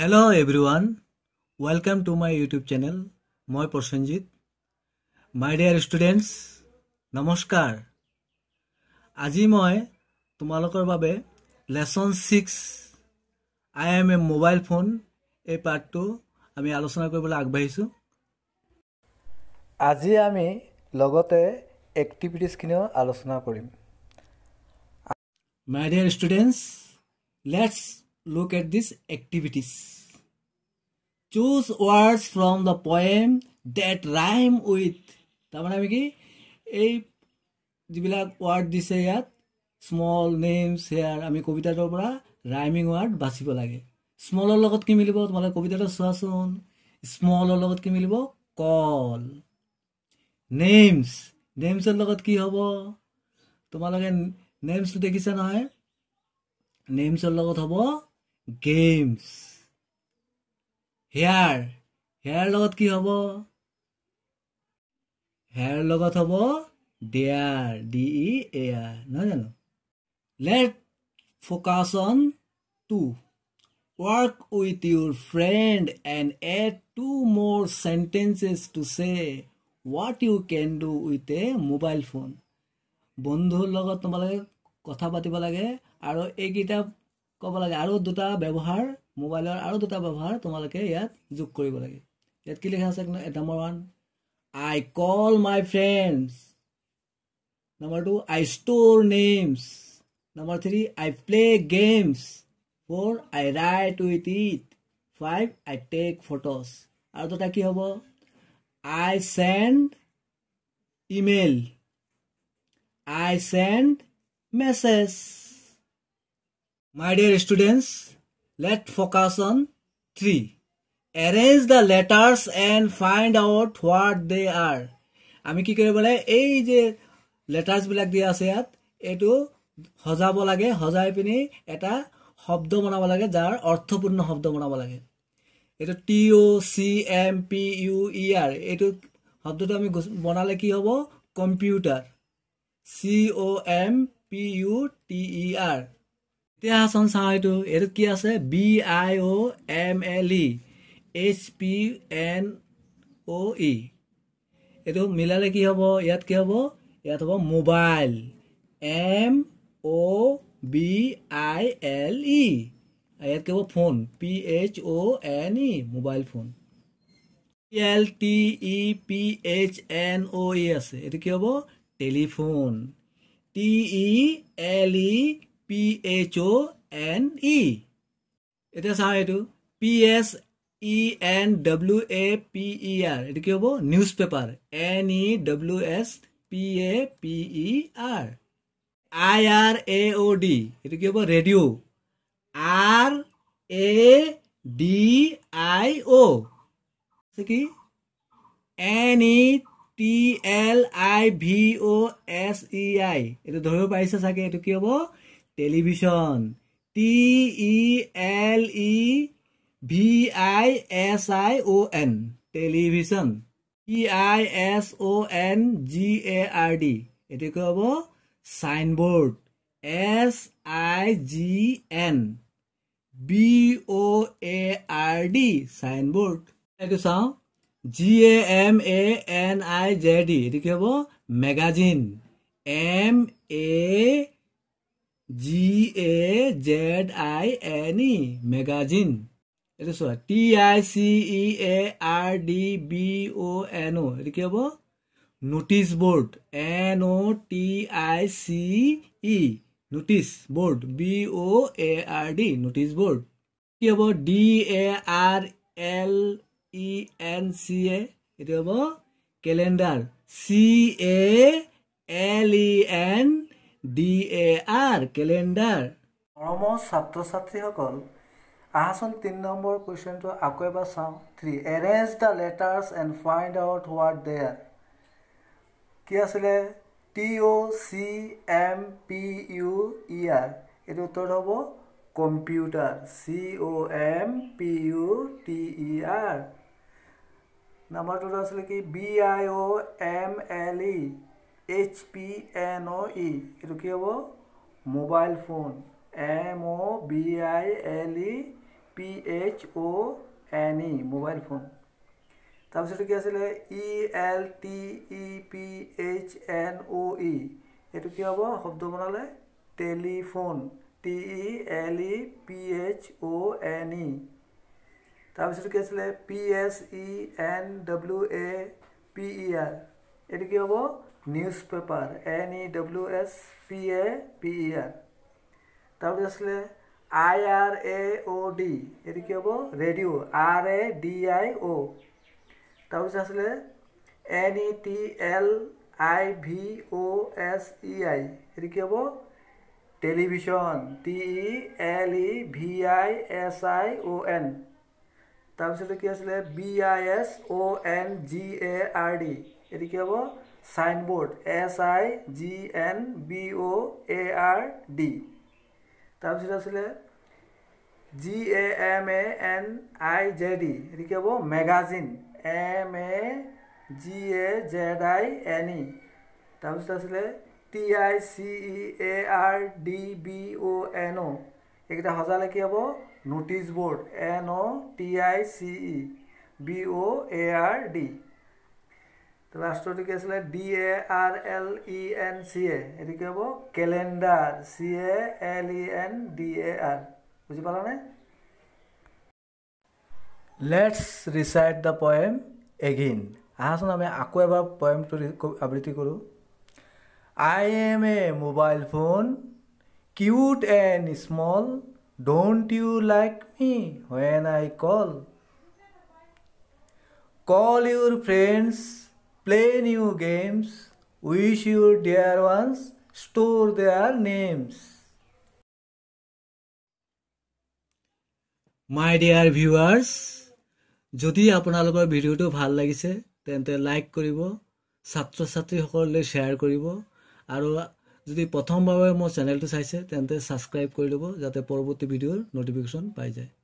Hello' every one welcome to my YouTube channel মই প্ৰসেনজিৎ মাই dear students নমস্কাৰ আজি মই তোমালোকৰ বাবে lesson six I am a mobile phone এই পাৰ্টটো আমি আলোচনা কৰিবলৈ আগবাঢ়িছোঁ আজি আমি লগতে এক্টিভিটিছখিনিও আলোচনা কৰিম my dear students let's look at these activities. Choose words from the poem that rhyme with. তাৰমানে আমি কি এই যিবিলাক ৱৰ্ড দিছে ইয়াত স্মল নেম চেয়াৰ আমি কবিতাটোৰ পৰা ৰাইমিং ৱৰ্ড বাচিব লাগে স্মলৰ লগত কি মিলিব তোমালোকে কবিতাটো চোৱাচোন স্মলৰ লগত কি মিলিব কল নেমছ নেমছৰ লগত কি হ'ব তোমালোকে নেমছটো দেখিছা নহয় নেমছৰ লগত হ'ব গেমছ হেয়াৰ হেয়াৰ লগত কি হ'ব হেয়াৰ লগত হ'ব dear D E A R নহয় জানো let focus on to work with your friend and add two more sentences to say what you can do with a mobile phone বন্ধুৰ লগত তোমালোকে কথা পাতিব লাগে আৰু এইকেইটা ক'ব লাগে আৰু দুটা ব্যৱহাৰ মোবাইলৰ আৰু দুটা ব্যৱহাৰ তোমালোকে ইয়াত যোগ কৰিব লাগে ইয়াত কি লিখা আছে number one I call my friends number two I store names number three I play games four I write with it five I take photos আৰু দুটা কি হ'ব I send email I send message my dear students let focus on 3 arrange the letters and find out what they are ami ki kore bole ei je letters bilak di ase at etu hojabo lage hojai pini eta shabda banabo lage jar arthapurna shabda banabo lage etu t o c m p u e r etu shabda tu ami banale ki hobo computer c o m p u t e r এতিয়া আছন চাওঁ এইটো এইটোত কি আছে B I O' M L E H P N O' E এইটো মিলালে কি হ'ব ইয়াত কি হ'ব ইয়াত হ'ব mobile M O' B I L E ইয়াত কি হ'ব phone P H O' N E mobile phone P L T E P H N O' E আছে এইটো কি হ'ব telephone T E L E P H O' N E এতিয়া চাওঁ এইটো P S E N W A P E R এইটো কি হ'ব newspaper N E W S P A P E R I R A O' D এইটো কি হ'ব radio' R A D I O' কি N E T L I V O' S E I এইটো ধৰিব পাৰিছে চাগে এইটো কি হ'ব television T E L E V I S I O' N television T I S O' N G A R D এইটো কি হ'ব signboard S I G N B O' A R D signboard এইটো চাওঁ G A M A N I J D এইটো কি হ'ব magazine M A G A Z I N E magazine এটা চোৱা T I C E A R D B O' N O' এইটো কি হ'ব notice board N O' T I C E notice board B O' A R D notice board কি হ'ব D A R L E N C A এইটো হ'ব calendar C A L E N D A R calendar মৰমৰ ছাত্ৰ ছাত্ৰীসকল আহাচোন তিনি number কুৱেশ্যনটো আকৌ এবাৰ চাওঁ three arrange the letters and find out where there কি আছিলে T O' C M P U E R এইটো উত্তৰত হ'ব computer C O' M P U T E R নাম্বাৰটোত আছিলে কি B I O' M L E H P N O E এটো কি হবো mobile phone M O B I L E P H O N E mobile phone তাৰ পিছত কি আছেলে E L T E P H N O E এটো কি হবো শব্দ বনালে telephone T E L E P H O N E তাৰ পিছত কি আছেলে P S E N W A P E R এডি কি হবো news newspaper N E W S P A P E R তারপরে আসলে আই আর এ ও ডি এটা কী হব রেডিও আর এ ডি আই ও তারপরে আসলে N E T L I V O S E I এটা কী হব television T E L E V I S I O N তারপরে কি আছিলে B I S O N G A R D এটা কী হব signboard S I G N B O A R D তাৰপিছত আছিলে G A M A N I J D এটি কি হ'ব magazine M A G A Z I N E তাৰপিছত আছিলে T I C E A R D B O' N O' এইকেইটা সজালে কি হ'ব notice board N O' T I C E B O' A R D রাষ্ট্রটি কি আসলে D A R L E N C A এটি কি হব calendar C A L E N D A R বুঝি পালা না let's recite the poem again আহাচোন আমি আকৌ এবাৰ পয়েমটো আবৃত্তি কৰোঁ I am a mobile phone cute and small don't you like me when I call call your friends play new games, wish your dear ones store their names. My dear viewers যদি আপোনালোকৰ ভিডিঅ'টো ভাল লাগিছে তেন্তে like কৰিব ছাত্ৰ ছাত্ৰীসকললৈ share কৰিব আৰু যদি প্ৰথমভাৱে মোৰ চেনেলটো চাইছে তেন্তে ছাবস্ক্ৰাইব কৰি ল'ব যাতে পৰৱৰ্তী ভিডিঅ'ৰ ন'টিফিকেশ্যন পাই যায়